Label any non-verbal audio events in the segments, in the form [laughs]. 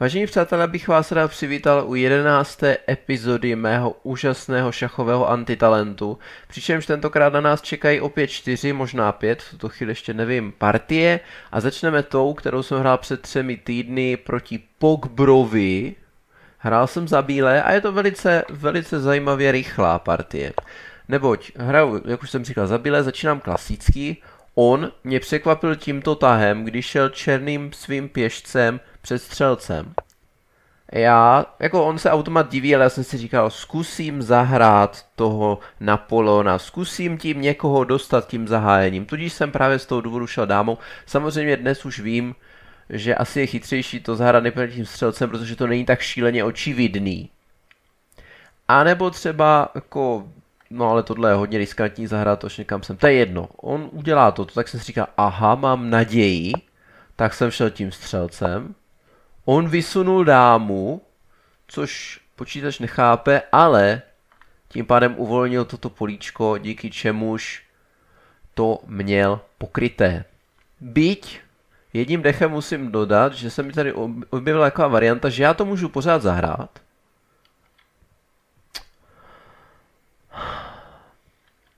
Vážení přátelé, bych vás rád přivítal u jedenácté epizody mého úžasného šachového antitalentu, přičemž tentokrát na nás čekají opět čtyři, možná pět, v tuto chvíli ještě nevím, partie a začneme tou, kterou jsem hrál před třemi týdny proti Pogbrovi. Hrál jsem za bílé a je to velice, velice zajímavě rychlá partie. Neboť hraju, jak už jsem říkal, za bílé, začínám klasicky, On mě překvapil tímto tahem, když šel černým svým pěšcem před střelcem. Já, jako on se automat diví, ale já jsem si říkal, zkusím zahrát toho Napolona, zkusím tím někoho dostat tím zahájením. Tudíž jsem právě z toho důvodu šel dámou. Samozřejmě dnes už vím, že asi je chytřejší to zahrát nejprve tím střelcem, protože to není tak šíleně očividný. A nebo třeba jako, no ale tohle je hodně riskantní zahrát to někam jsem To je jedno, on udělá to, tak jsem si říkal, aha, mám naději, tak jsem šel tím střelcem On vysunul dámu, což počítač nechápe, ale tím pádem uvolnil toto políčko, díky čemuž to měl pokryté. Byť jedním dechem musím dodat, že se mi tady objevila taková varianta, že já to můžu pořád zahrát.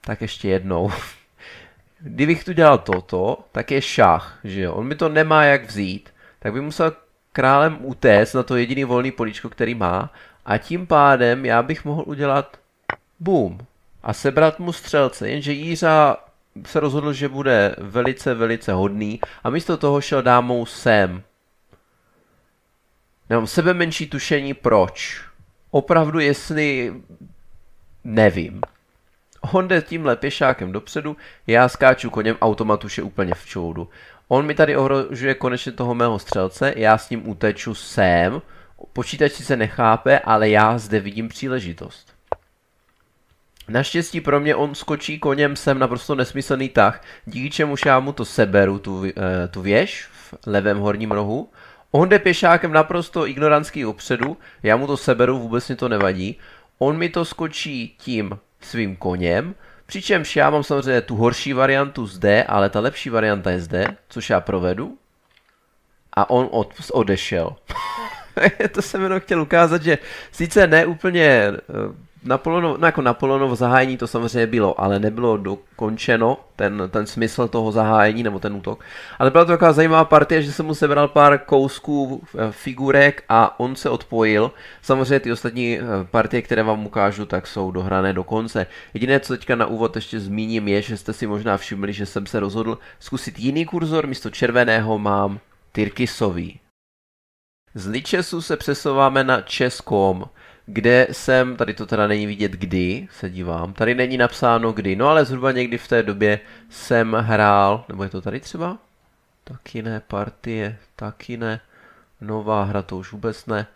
Tak ještě jednou. Kdybych tu dělal toto, tak je šach, že jo? On mi to nemá jak vzít, tak by musel králem utéct na to jediný volný políčko, který má a tím pádem já bych mohl udělat boom a sebrat mu střelce, jenže Jířa se rozhodl, že bude velice, velice hodný a místo toho šel dámou sem. Nemám sebe menší tušení proč. Opravdu jestli... Nevím. On jde tímhle pěšákem dopředu, já skáču koněm, je úplně v čoudu. On mi tady ohrožuje konečně toho mého střelce, já s ním uteču sem. Počítač se nechápe, ale já zde vidím příležitost. Naštěstí pro mě on skočí koněm sem naprosto nesmyslný tah, díky čemuž já mu to seberu, tu, eh, tu věž v levém horním rohu. On jde pěšákem naprosto ignorantský opředu, já mu to seberu, vůbec mi to nevadí. On mi to skočí tím svým koněm, Přičemž já mám samozřejmě tu horší variantu zde, ale ta lepší varianta je zde, což já provedu. A on od, odešel. [laughs] to jsem jenom chtěl ukázat, že sice ne úplně eh, Napoleonovo, no jako Napoleonovo zahájení to samozřejmě bylo, ale nebylo dokončeno ten, ten smysl toho zahájení nebo ten útok. Ale byla to taková zajímavá partie, že jsem mu sebral pár kousků figurek a on se odpojil. Samozřejmě ty ostatní eh, partie, které vám ukážu, tak jsou dohrané do konce. Jediné, co teďka na úvod ještě zmíním, je, že jste si možná všimli, že jsem se rozhodl zkusit jiný kurzor, místo červeného mám Tyrkisový. Z Ličesu se přesouváme na Českom kde jsem, tady to teda není vidět kdy, se dívám, tady není napsáno kdy, no ale zhruba někdy v té době jsem hrál, nebo je to tady třeba? Taky ne, partie, taky ne, nová hra, to už vůbec ne.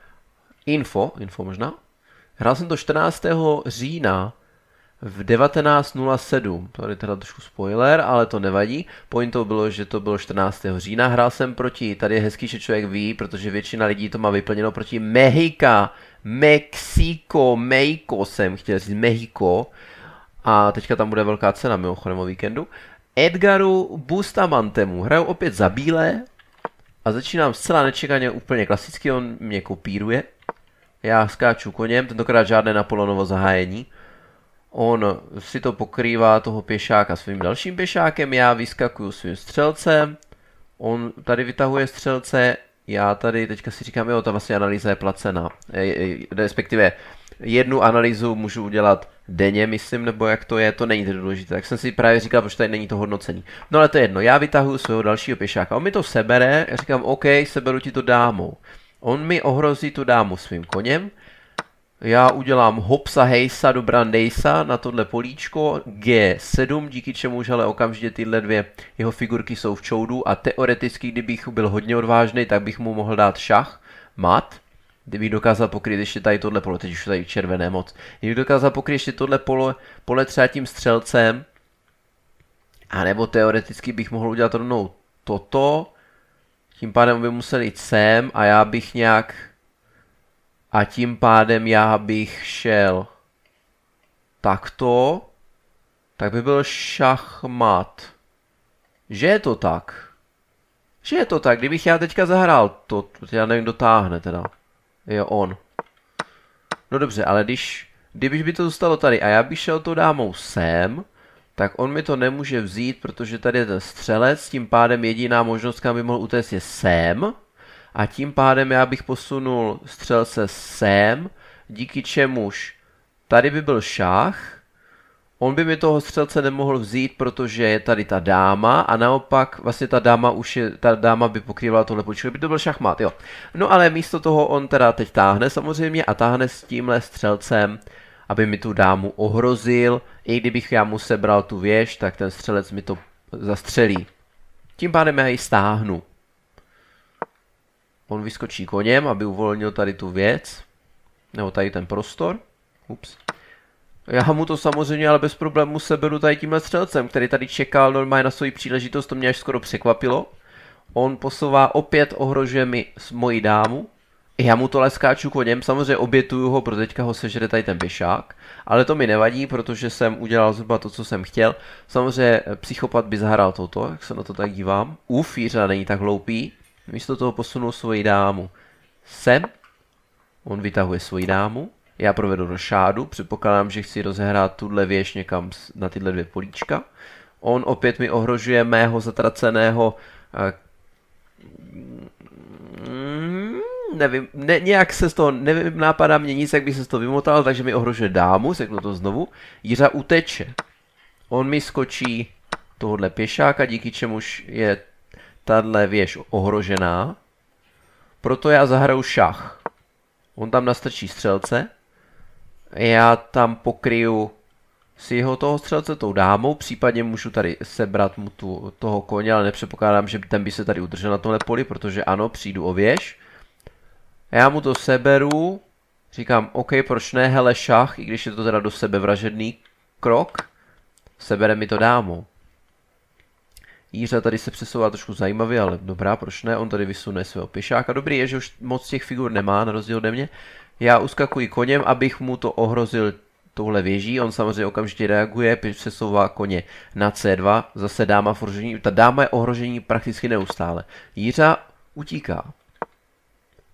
Info, info možná? Hrál jsem to 14. října v 19.07, tady teda trošku spoiler, ale to nevadí. Pointou bylo, že to bylo 14. října. Hrál jsem proti, tady je hezký, že člověk ví, protože většina lidí to má vyplněno proti Mehika, Mexiko, Mexiko, jsem chtěl říct, Mexiko. A teďka tam bude velká cena mimochodem o víkendu. Edgaru Bustamantemu. Hraju opět za bílé a začínám zcela nečekaně úplně klasicky, on mě kopíruje. Já skáču koněm, tentokrát žádné Napoleonovo zahájení. On si to pokrývá toho pěšáka svým dalším pěšákem, já vyskakuju svým střelcem. On tady vytahuje střelce, já tady teďka si říkám, jo, ta vlastně analýza je placena. E, e, respektive jednu analýzu můžu udělat denně, myslím, nebo jak to je, to není tedy důležité. Tak jsem si právě říkal, proč tady není to hodnocení. No ale to je jedno, já vytahuji svého dalšího pěšáka. On mi to sebere, já říkám, OK, seberu ti to dámou. On mi ohrozí tu dámu svým koněm, já udělám hopsa hejsa do Brandejsa na tohle políčko G7, díky čemuž ale okamžitě tyhle dvě jeho figurky jsou v čoudu a teoreticky, kdybych byl hodně odvážný, tak bych mu mohl dát šach, mat, kdybych dokázal pokryt ještě tady tohle pole, teď už tady červené moc, kdybych dokázal pokryt ještě tohle pole, pole třeba tím střelcem, a nebo teoreticky bych mohl udělat rovnou toto, tím pádem by musel jít sem a já bych nějak a tím pádem já bych šel takto, tak by byl šachmat. Že je to tak? Že je to tak, kdybych já teďka zahrál to, já nevím, dotáhne teda. Jo, on. No dobře, ale když, kdybych by to zůstalo tady a já bych šel tou dámou sem, tak on mi to nemůže vzít, protože tady je ten střelec, tím pádem jediná možnost, kam by mohl utéct, je sem a tím pádem já bych posunul střelce sem, díky čemuž tady by byl šach, on by mi toho střelce nemohl vzít, protože je tady ta dáma a naopak vlastně ta dáma už je, ta dáma by pokrývala tohle počítač, by to byl šachmat, jo. No ale místo toho on teda teď táhne samozřejmě a táhne s tímhle střelcem, aby mi tu dámu ohrozil, i kdybych já mu sebral tu věž, tak ten střelec mi to zastřelí. Tím pádem já ji stáhnu on vyskočí koněm, aby uvolnil tady tu věc, nebo tady ten prostor. Ups. Já mu to samozřejmě ale bez problému seberu tady tímhle střelcem, který tady čekal normálně na svoji příležitost, to mě až skoro překvapilo. On posouvá opět, ohrožuje mi moji dámu. Já mu to leskáču koněm, samozřejmě obětuju ho, protože teďka ho sežere tady ten pěšák. Ale to mi nevadí, protože jsem udělal zhruba to, co jsem chtěl. Samozřejmě eh, psychopat by zahrál toto, jak se na to tak dívám. Uf, Jiřa není tak hloupý. Místo toho posunul svoji dámu sem. On vytahuje svoji dámu. Já provedu rošádu. Předpokládám, že chci rozehrát tuhle věž někam na tyhle dvě políčka. On opět mi ohrožuje mého zatraceného Uh, nevím, ne, nějak se z toho, nevím, nápadá mě nic, jak by se z toho vymotal, takže mi ohrožuje dámu, řeknu to znovu. Jiřa uteče. On mi skočí tohohle pěšáka, díky čemuž je tahle věž ohrožená, proto já zahraju šach. On tam nastrčí střelce, já tam pokryju si jeho toho střelce tou dámou, případně můžu tady sebrat mu tu, toho koně, ale nepředpokládám, že ten by se tady udržel na tomhle poli, protože ano, přijdu o věž. Já mu to seberu, říkám, OK, proč ne, hele, šach, i když je to teda do sebevražedný krok, sebere mi to dámu. Jíře tady se přesouvá trošku zajímavě, ale dobrá, proč ne? On tady vysune svého pěšáka. Dobrý je, že už moc těch figur nemá, na rozdíl ode mě. Já uskakuji koněm, abych mu to ohrozil touhle věží, on samozřejmě okamžitě reaguje, přesouvá koně na C2, zase dáma v ohrožení, ta dáma je ohrožení prakticky neustále. Jíře utíká.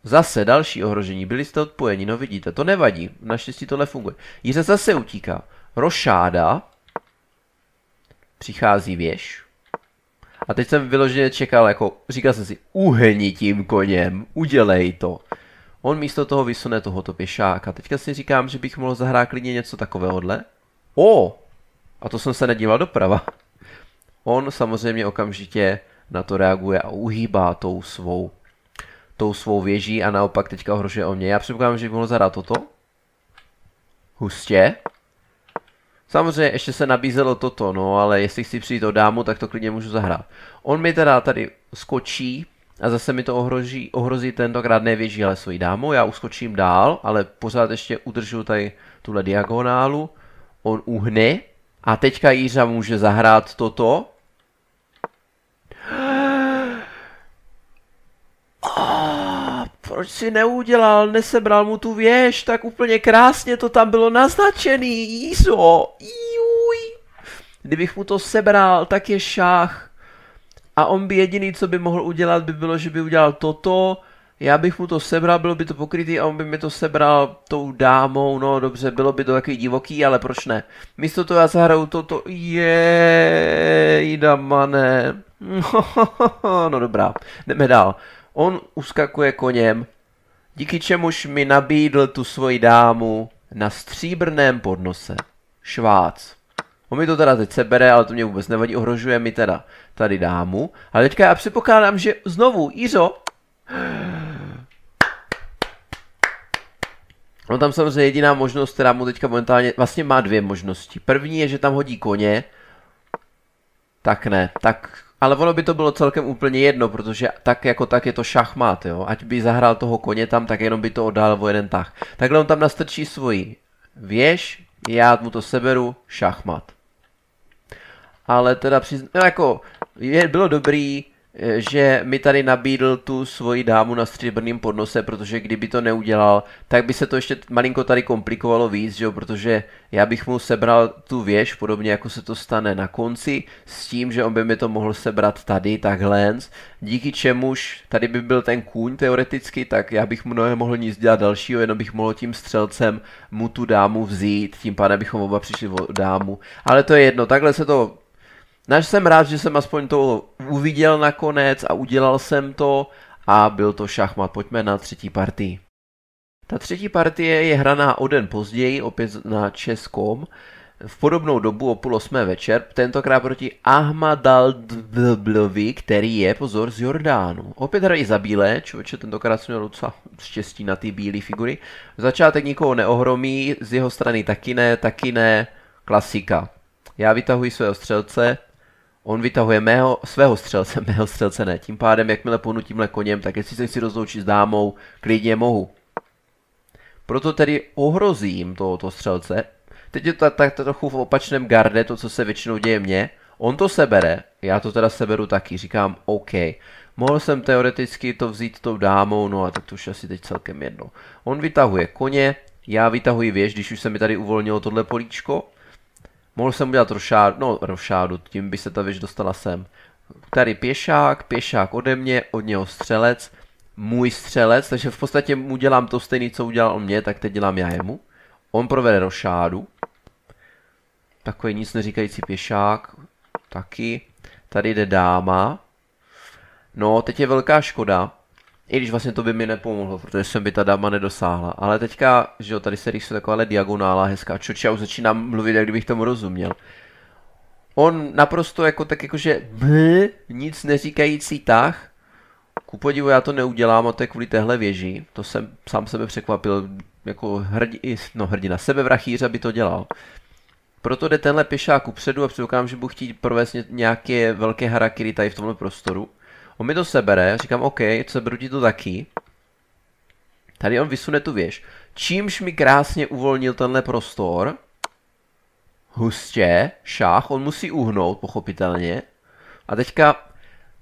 Zase další ohrožení, byli jste odpojeni, no vidíte, to nevadí, naštěstí tohle funguje. Jíře zase utíká, rošáda, přichází věž, a teď jsem vyloženě čekal, jako říkal jsem si, uhni tím koněm, udělej to. On místo toho vysune tohoto pěšáka. Teďka si říkám, že bych mohl zahrát klidně něco takovéhohle. O! A to jsem se nedíval doprava. On samozřejmě okamžitě na to reaguje a uhýbá tou svou tou svou věží a naopak teďka ohrožuje o mě. Já předpokládám, že bych mohl zahrát toto. Hustě. Samozřejmě ještě se nabízelo toto, no ale jestli chci přijít o dámu, tak to klidně můžu zahrát. On mi teda tady skočí a zase mi to ohroží, ohrozí tentokrát nevěží, ale svoji dámu. Já uskočím dál, ale pořád ještě udržu tady tuhle diagonálu. On uhne a teďka Jířa může zahrát toto proč si neudělal, nesebral mu tu věž, tak úplně krásně to tam bylo naznačený, jízo, juj. Kdybych mu to sebral, tak je šach. A on by jediný, co by mohl udělat, by bylo, že by udělal toto, já bych mu to sebral, bylo by to pokrytý a on by mi to sebral tou dámou, no dobře, bylo by to takový divoký, ale proč ne? Místo toho já zahraju toto, jej, damane. No, [laughs] no dobrá, jdeme dál on uskakuje koněm, díky čemuž mi nabídl tu svoji dámu na stříbrném podnose. Švác. On mi to teda teď sebere, ale to mě vůbec nevadí, ohrožuje mi teda tady dámu. Ale teďka já předpokládám, že znovu, Jiřo, No tam samozřejmě jediná možnost, která mu teďka momentálně, vlastně má dvě možnosti. První je, že tam hodí koně, tak ne, tak ale ono by to bylo celkem úplně jedno, protože tak jako tak je to šachmat, jo. Ať by zahrál toho koně tam, tak jenom by to oddál o jeden tah. Takhle on tam nastrčí svoji věž, já mu to seberu, šachmat. Ale teda přiznám, no jako, je, bylo dobrý, Eh, že mi tady nabídl tu svoji dámu na stříbrném podnose, protože kdyby to neudělal, tak by se to ještě malinko tady komplikovalo víc, že jo? protože já bych mu sebral tu věž, podobně jako se to stane na konci, s tím, že on by mi to mohl sebrat tady, takhle, díky čemuž tady by byl ten kůň teoreticky, tak já bych mu mohl nic dělat dalšího, jenom bych mohl tím střelcem mu tu dámu vzít, tím pádem bychom oba přišli o dámu. Ale to je jedno, takhle se to Naš jsem rád, že jsem aspoň to uviděl nakonec a udělal jsem to a byl to šachmat. Pojďme na třetí partii. Ta třetí partie je hraná o den později, opět na Českom, v podobnou dobu o půl osmé večer, tentokrát proti Ahmadaldblovi, který je, pozor, z Jordánu. Opět hrají za bílé, člověče tentokrát měl docela štěstí na ty bílé figury. Začátek nikoho neohromí, z jeho strany taky ne, taky ne, klasika. Já vytahuji svého střelce, on vytahuje mého, svého střelce, [laughs] mého střelce ne. Tím pádem, jakmile pohnu tímhle koněm, tak jestli se chci rozloučit s dámou, klidně mohu. Proto tedy ohrozím tohoto střelce. Teď je to tak trochu v opačném garde, to, co se většinou děje mně. On to sebere, já to teda seberu taky, říkám OK. Mohl jsem teoreticky to vzít tou dámou, no a tak to už asi teď celkem jedno. On vytahuje koně, já vytahuji věž, když už se mi tady uvolnilo tohle políčko. Mohl jsem udělat rošádu, no rošádu, tím by se ta věž dostala sem. Tady pěšák, pěšák ode mě, od něho střelec, můj střelec, takže v podstatě mu dělám to stejné, co udělal on mě, tak teď dělám já jemu. On provede rošádu. Takový nic neříkající pěšák. Taky. Tady jde dáma. No, teď je velká škoda, i když vlastně to by mi nepomohlo, protože jsem by ta dáma nedosáhla. Ale teďka, že jo, tady se rýsuje takováhle diagonála hezká. Čoč, já už začínám mluvit, jak kdybych tomu rozuměl. On naprosto jako tak jakože mh, nic neříkající tah. Ku podivu já to neudělám a to je kvůli téhle věži. To jsem sám sebe překvapil, jako hrdi, no, hrdina, sebevrachýř, aby to dělal. Proto jde tenhle pěšák upředu a předpokládám, že budu chtít provést nějaké velké harakiri tady v tomhle prostoru. On mi to sebere, říkám OK, seberu ti to taky. Tady on vysune tu věž. Čímž mi krásně uvolnil tenhle prostor, hustě, šach, on musí uhnout, pochopitelně. A teďka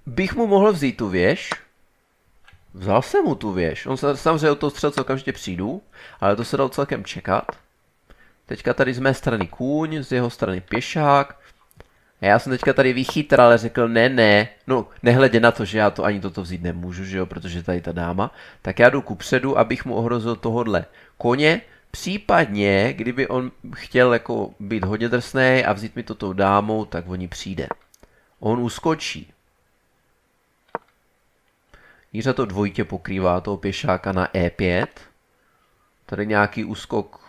bych mu mohl vzít tu věž, Vzal jsem mu tu věž. On se, samozřejmě od toho střelce okamžitě přijdu, ale to se dalo celkem čekat. Teďka tady z mé strany kůň, z jeho strany pěšák. A já jsem teďka tady vychytral, ale řekl, ne, ne, no nehledě na to, že já to ani toto vzít nemůžu, že jo, protože tady ta dáma, tak já jdu kupředu, abych mu ohrozil tohodle koně, případně, kdyby on chtěl jako být hodně drsný a vzít mi to dámou, tak oni přijde. On uskočí. Jiře to dvojitě pokrývá toho pěšáka na E5. Tady nějaký úskok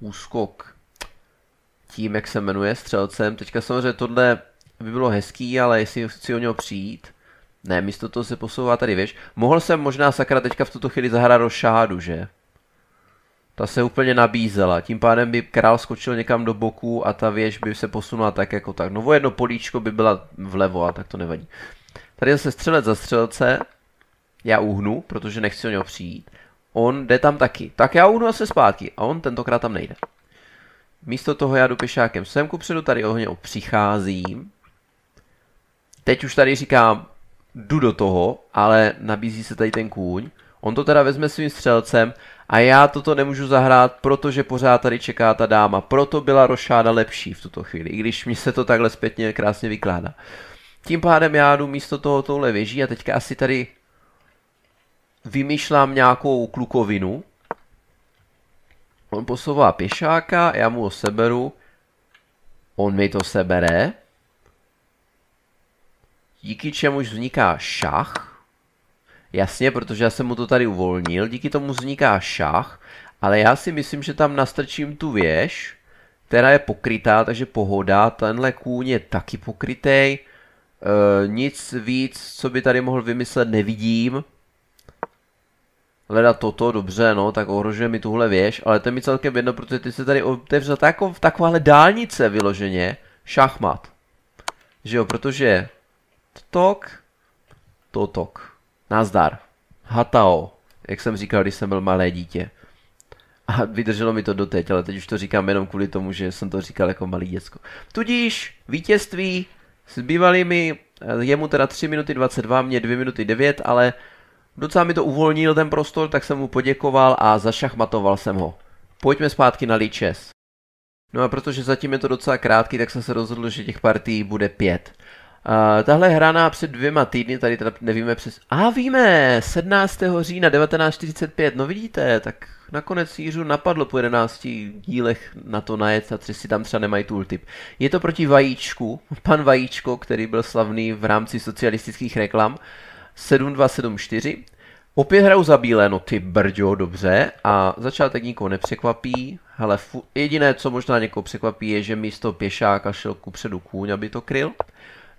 úskok tím, jak se jmenuje střelcem. Teďka samozřejmě tohle by bylo hezký, ale jestli chci o něho přijít, ne, místo toho se posouvá tady, věš. Mohl jsem možná sakra teďka v tuto chvíli zahrát do šádu, že? Ta se úplně nabízela, tím pádem by král skočil někam do boku a ta věž by se posunula tak jako tak. No jedno políčko by byla vlevo a tak to nevadí. Tady zase střelec za střelce, já uhnu, protože nechci o něho přijít. On jde tam taky, tak já uhnu se zpátky a on tentokrát tam nejde. Místo toho já jdu pěšákem sem kupředu, tady ohně přicházím. Teď už tady říkám, jdu do toho, ale nabízí se tady ten kůň. On to teda vezme svým střelcem a já toto nemůžu zahrát, protože pořád tady čeká ta dáma. Proto byla rošáda lepší v tuto chvíli, i když mi se to takhle zpětně krásně vykládá. Tím pádem já jdu místo toho touhle věží a teďka asi tady vymýšlám nějakou klukovinu, On posouvá pěšáka, já mu ho seberu. On mi to sebere. Díky čemuž vzniká šach. Jasně, protože já jsem mu to tady uvolnil. Díky tomu vzniká šach. Ale já si myslím, že tam nastrčím tu věž, která je pokrytá, takže pohoda. Tenhle kůň je taky pokrytý. E, nic víc, co by tady mohl vymyslet, nevidím hledat toto, dobře, no, tak ohrožuje mi tuhle věž, ale to je mi celkem jedno, protože ty se tady otevřel v takovéhle dálnice vyloženě, šachmat. Že jo, protože tok, totok, nazdar, hatao, jak jsem říkal, když jsem byl malé dítě. A vydrželo mi to doteď, ale teď už to říkám jenom kvůli tomu, že jsem to říkal jako malý děcko. Tudíž vítězství s bývalými, jemu teda 3 minuty 22, mě 2 minuty 9, ale Docela mi to uvolnil ten prostor, tak jsem mu poděkoval a zašachmatoval jsem ho. Pojďme zpátky na líčes. No a protože zatím je to docela krátký, tak jsem se rozhodl, že těch partí bude pět. Uh, tahle hraná před dvěma týdny, tady teda nevíme přes... A ah, víme, 17. října 1945, no vidíte, tak nakonec Jířu napadlo po 11 dílech na to najet a tři si tam třeba nemají tooltip. Je to proti Vajíčku, pan Vajíčko, který byl slavný v rámci socialistických reklam, uh, 7274. Opět hraju za bílé, no ty brďo, dobře. A začátek nikoho nepřekvapí. Hele, fu- jediné, co možná někoho překvapí, je, že místo pěšáka šel ku předu kůň, aby to kryl.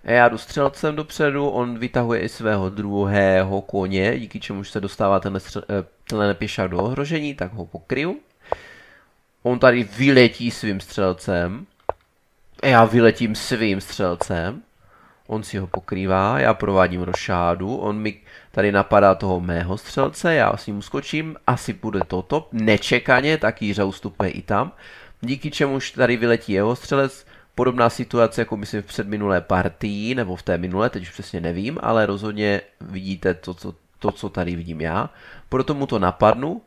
Já jdu střelcem dopředu, on vytahuje i svého druhého koně, díky čemu se dostává tenhle, střel- eh, tenhle pěšák do ohrožení, tak ho pokryju. On tady vyletí svým střelcem. Já vyletím svým střelcem on si ho pokrývá, já provádím rošádu, on mi tady napadá toho mého střelce, já s ním skočím, asi bude toto, nečekaně, tak Jiřa ustupuje i tam, díky čemuž tady vyletí jeho střelec, podobná situace, jako myslím v předminulé partii, nebo v té minulé, teď už přesně nevím, ale rozhodně vidíte to, co, to, co tady vidím já, proto mu to napadnu,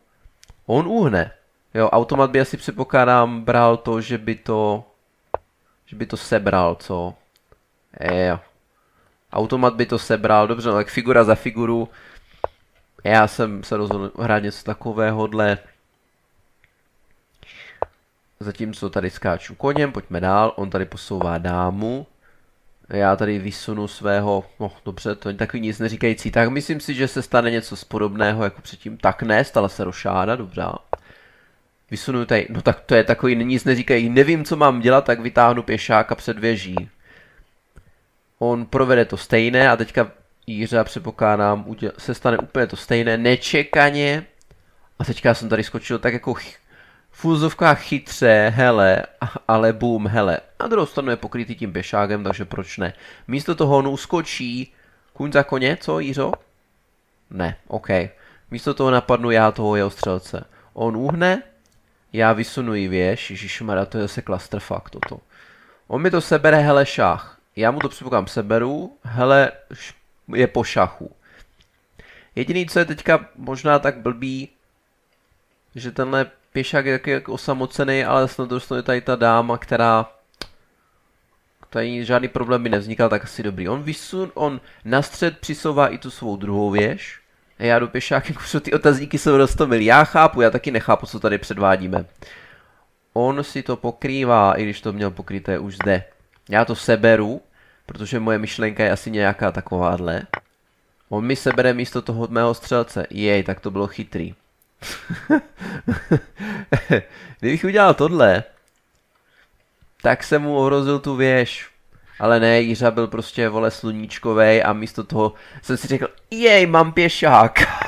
on uhne, Jo, automat by asi předpokládám bral to, že by to, že by to sebral, co? jo, Automat by to sebral, dobře, no tak figura za figuru. Já jsem se rozhodl hrát něco takového dle. Zatímco tady skáču koněm, pojďme dál, on tady posouvá dámu. Já tady vysunu svého, no dobře, to je takový nic neříkající. Tak myslím si, že se stane něco z podobného jako předtím. Tak ne, stala se rošáda, dobře. Vysunu tady, no tak to je takový nic neříkají, nevím, co mám dělat, tak vytáhnu pěšáka před věží on provede to stejné a teďka Jíře, předpokládám, se stane úplně to stejné, nečekaně. A teďka jsem tady skočil tak jako ch- fuzovka chytře, hele, ale boom, hele. A druhou stranu je pokrytý tím pešákem, takže proč ne? Místo toho on uskočí, kuň za koně, co Jiřo? Ne, OK. Místo toho napadnu já toho jeho střelce. On uhne, já vysunuji věž, ježišmarja, to je zase clusterfuck toto. On mi to sebere, hele, šach já mu to předpokládám seberu, hele, je po šachu. Jediný, co je teďka možná tak blbý, že tenhle pěšák je taky jako osamocený, ale snad dostane tady ta dáma, která tady žádný problém by nevznikal, tak asi dobrý. On vysun, on nastřed přisouvá i tu svou druhou věž. A já do pěšáky, [laughs] protože ty otazníky jsou roztomil. Já chápu, já taky nechápu, co tady předvádíme. On si to pokrývá, i když to měl pokryté už zde. Já to seberu, protože moje myšlenka je asi nějaká takováhle. On mi sebere místo toho mého střelce. Jej, tak to bylo chytrý. [laughs] Kdybych udělal tohle, tak jsem mu ohrozil tu věž. Ale ne, Jiřa byl prostě vole sluníčkový a místo toho jsem si řekl, jej, mám pěšák. [laughs]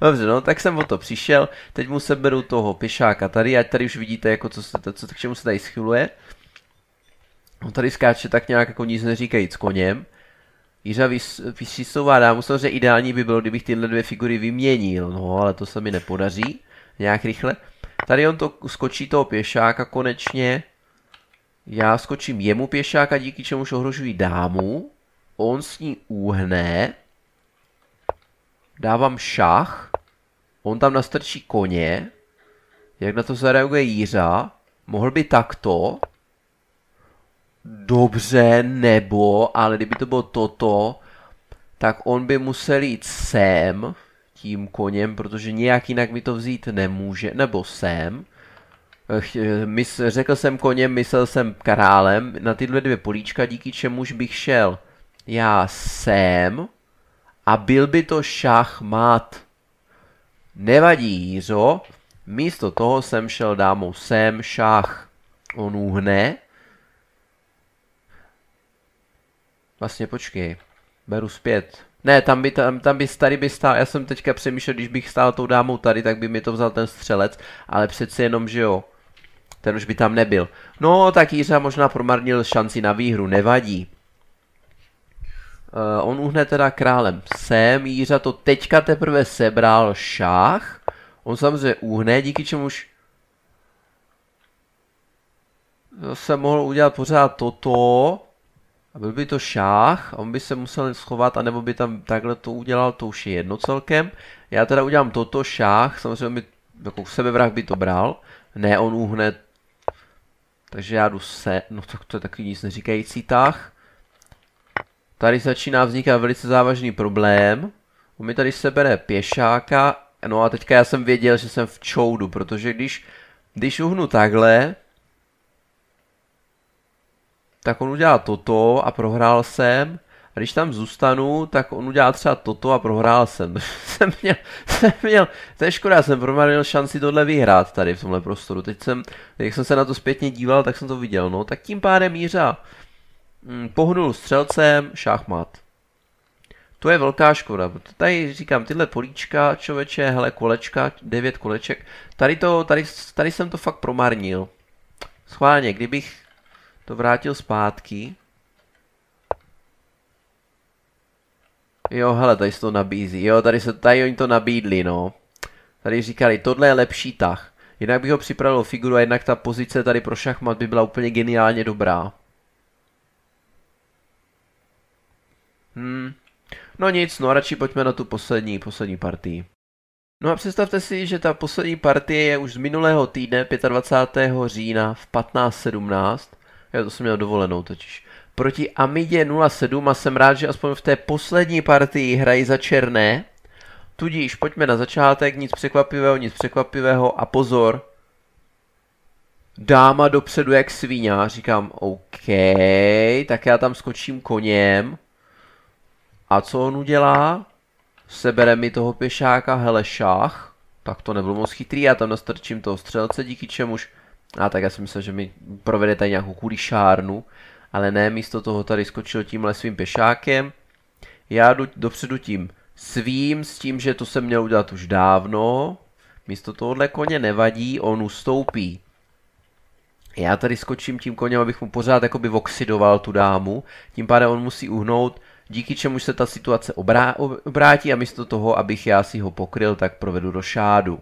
Dobře, no, tak jsem o to přišel, teď mu seberu toho pěšáka tady, ať tady už vidíte, jako co se, to, co, k čemu se tady schyluje. On tady skáče tak nějak jako nic s koněm. Jiřa vyšísová dámu, samozřejmě ideální by bylo, kdybych tyhle dvě figury vyměnil, no ale to se mi nepodaří nějak rychle. Tady on to skočí toho pěšáka konečně. Já skočím jemu pěšáka, díky čemuž ohrožují dámu. On s ní úhne. Dávám šach. On tam nastrčí koně. Jak na to zareaguje Jiřa? Mohl by takto dobře nebo, ale kdyby to bylo toto, tak on by musel jít sem tím koněm, protože nějak jinak mi to vzít nemůže, nebo sem. Mys, řekl jsem koněm, myslel jsem králem na tyhle dvě políčka, díky čemuž bych šel já sem a byl by to šachmat. Nevadí, Jířo, místo toho jsem šel dámou sem, šach. On uhne, Vlastně počkej, beru zpět. Ne, tam by, tam, tam by tady by stál, já jsem teďka přemýšlel, když bych stál tou dámou tady, tak by mi to vzal ten střelec, ale přeci jenom, že jo, ten už by tam nebyl. No, tak Jířa možná promarnil šanci na výhru, nevadí. Uh, on uhne teda králem sem, Jířa to teďka teprve sebral šach. On samozřejmě uhne, díky čemuž se mohl udělat pořád toto. A byl by to šách, on by se musel schovat, anebo by tam takhle to udělal, to už je jedno celkem. Já teda udělám toto, šách, samozřejmě by, jako sebevrah by to bral. Ne, on uhne. Takže já jdu se, no tak to je takový nic neříkající tah. Tady začíná vznikat velice závažný problém. On mi tady sebere pěšáka, no a teďka já jsem věděl, že jsem v čoudu, protože když, když uhnu takhle, tak on udělá toto a prohrál jsem. A když tam zůstanu, tak on udělá třeba toto a prohrál jsem. [laughs] jsem, měl, jsem měl, to je škoda, jsem promarnil šanci tohle vyhrát tady v tomhle prostoru. Teď jsem, jak jsem se na to zpětně díval, tak jsem to viděl. No, tak tím pádem Jířa hm, mm, pohnul střelcem, šachmat. To je velká škoda, protože tady říkám, tyhle políčka, člověče, hele, kolečka, devět koleček, tady, to, tady, tady jsem to fakt promarnil. Schválně, kdybych to vrátil zpátky. Jo, hele, tady se to nabízí. Jo, tady, se, tady oni to nabídli, no. Tady říkali, tohle je lepší tah. Jinak bych ho připravil figuru a jednak ta pozice tady pro šachmat by byla úplně geniálně dobrá. Hmm. No nic, no radši pojďme na tu poslední, poslední partii. No a představte si, že ta poslední partie je už z minulého týdne, 25. října v 15.17 já to jsem měl dovolenou totiž. Proti Amidě 07 a jsem rád, že aspoň v té poslední partii hrají za černé. Tudíž pojďme na začátek, nic překvapivého, nic překvapivého a pozor. Dáma dopředu jak svíňa. říkám OK, tak já tam skočím koněm. A co on udělá? Sebere mi toho pěšáka, hele šach. Tak to nebyl moc chytrý, já tam nastrčím toho střelce, díky čemuž a tak já si myslel, že mi provede tady nějakou kulišárnu, ale ne, místo toho tady skočil tímhle svým pěšákem. Já jdu dopředu tím svým, s tím, že to jsem měl udělat už dávno. Místo tohohle koně nevadí, on ustoupí. Já tady skočím tím koněm, abych mu pořád jakoby voxidoval tu dámu, tím pádem on musí uhnout, díky čemu se ta situace obrá- obrátí a místo toho, abych já si ho pokryl, tak provedu do šádu.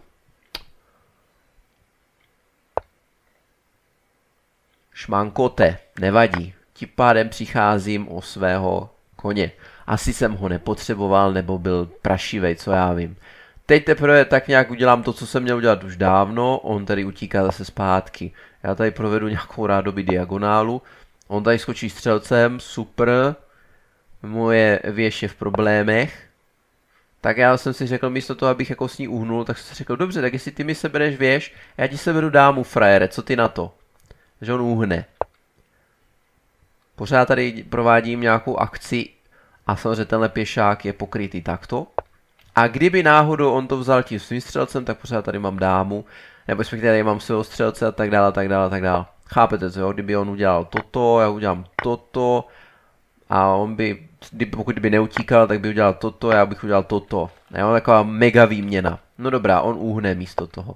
šmankote, nevadí. Tím pádem přicházím o svého koně. Asi jsem ho nepotřeboval, nebo byl prašivej, co já vím. Teď teprve tak nějak udělám to, co jsem měl udělat už dávno, on tady utíká zase zpátky. Já tady provedu nějakou rádoby diagonálu, on tady skočí střelcem, super, moje věž je v problémech. Tak já jsem si řekl, místo toho, abych jako s ní uhnul, tak jsem si řekl, dobře, tak jestli ty mi sebereš věž, já ti seberu dámu, frajere, co ty na to? že on uhne. Pořád tady provádím nějakou akci a samozřejmě tenhle pěšák je pokrytý takto. A kdyby náhodou on to vzal tím svým střelcem, tak pořád tady mám dámu, nebo jsme tady mám svého střelce a tak dále, tak dále, tak dále. Chápete, co jo? Kdyby on udělal toto, já udělám toto, a on by, kdyby, pokud by neutíkal, tak by udělal toto, já bych udělal toto. Já mám taková mega výměna. No dobrá, on uhne místo toho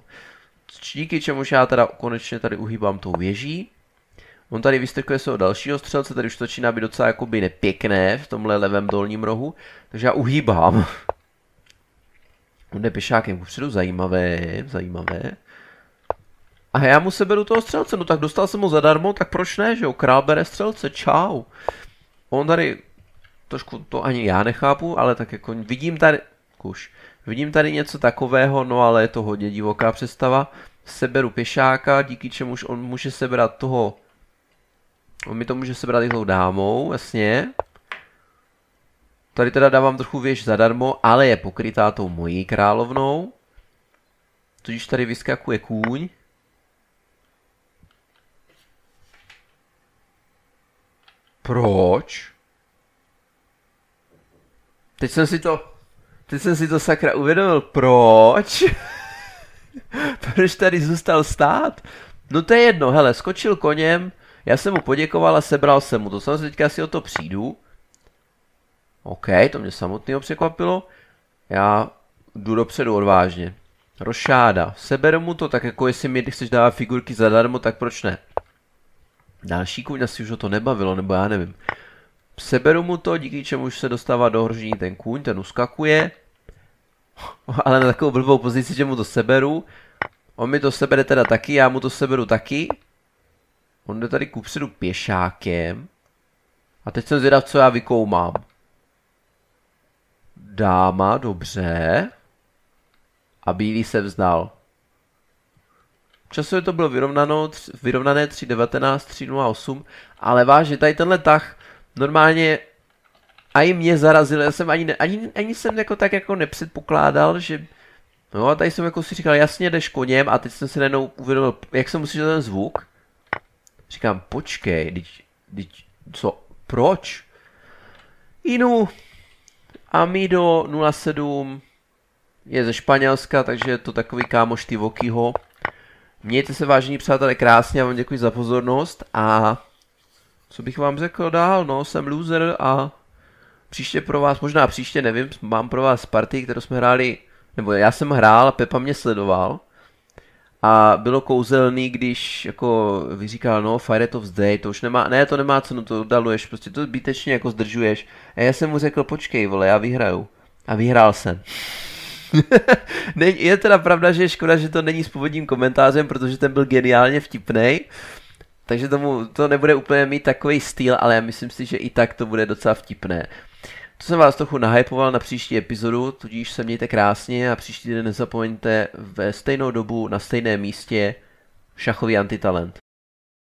díky čemuž já teda konečně tady uhýbám tou věží. On tady vystrkuje svého dalšího střelce, tady už to začíná být docela jakoby nepěkné v tomhle levém dolním rohu, takže já uhýbám. On jde pěšákem kupředu, zajímavé, zajímavé. A já mu seberu toho střelce, no tak dostal jsem ho zadarmo, tak proč ne, že jo, král bere střelce, čau. On tady, trošku to ani já nechápu, ale tak jako vidím tady, kuš, Vidím tady něco takového, no ale je to hodně divoká představa. Seberu pěšáka, díky čemuž on může sebrat toho... On mi to může sebrat i tou dámou, jasně. Tady teda dávám trochu věž zadarmo, ale je pokrytá tou mojí královnou. Tudíž tady vyskakuje kůň. Proč? Teď jsem si to... Teď jsem si to sakra uvědomil, proč? [laughs] proč tady zůstal stát? No to je jedno, hele, skočil koněm, já jsem mu poděkoval a sebral jsem mu to. Samozřejmě teďka si o to přijdu. OK, to mě samotného překvapilo. Já jdu dopředu odvážně. Rošáda. Seberu mu to, tak jako jestli mi chceš dávat figurky zadarmo, tak proč ne? Další kůň asi už o to nebavilo, nebo já nevím. Seberu mu to, díky čemuž se dostává do hrožení ten kůň, ten uskakuje. Ale na takovou blbou pozici, že mu to seberu. On mi to sebere teda taky, já mu to seberu taky. On jde tady kupředu pěšákem. A teď jsem zvědav, co já vykoumám. Dáma, dobře. A bílý se vzdal. Časově to bylo vyrovnané 3.19, 3.08, ale vážně, tady tenhle tah normálně a i mě zarazilo, já jsem ani, ne, ani, ani jsem jako tak jako nepředpokládal, že no a tady jsem jako si říkal, jasně jdeš koněm a teď jsem si najednou uvědomil, jak jsem musel ten zvuk. Říkám, počkej, teď, teď co, proč? Inu, Amido 07 je ze Španělska, takže je to takový kámoš Vokyho. Mějte se vážení přátelé krásně, a vám děkuji za pozornost a co bych vám řekl dál, no, jsem loser a příště pro vás, možná příště, nevím, mám pro vás party, kterou jsme hráli, nebo já jsem hrál, a Pepa mě sledoval a bylo kouzelný, když jako vyříkal, no, Fire of the Day, to už nemá, ne, to nemá cenu, to daluješ, prostě to zbytečně jako zdržuješ. A já jsem mu řekl, počkej, vole, já vyhraju. A vyhrál jsem. [laughs] je teda pravda, že je škoda, že to není s původním komentářem, protože ten byl geniálně vtipný. Takže tomu to nebude úplně mít takový styl, ale já myslím si, že i tak to bude docela vtipné. To jsem vás trochu nahypoval na příští epizodu, tudíž se mějte krásně a příští den nezapomeňte ve stejnou dobu na stejném místě šachový antitalent.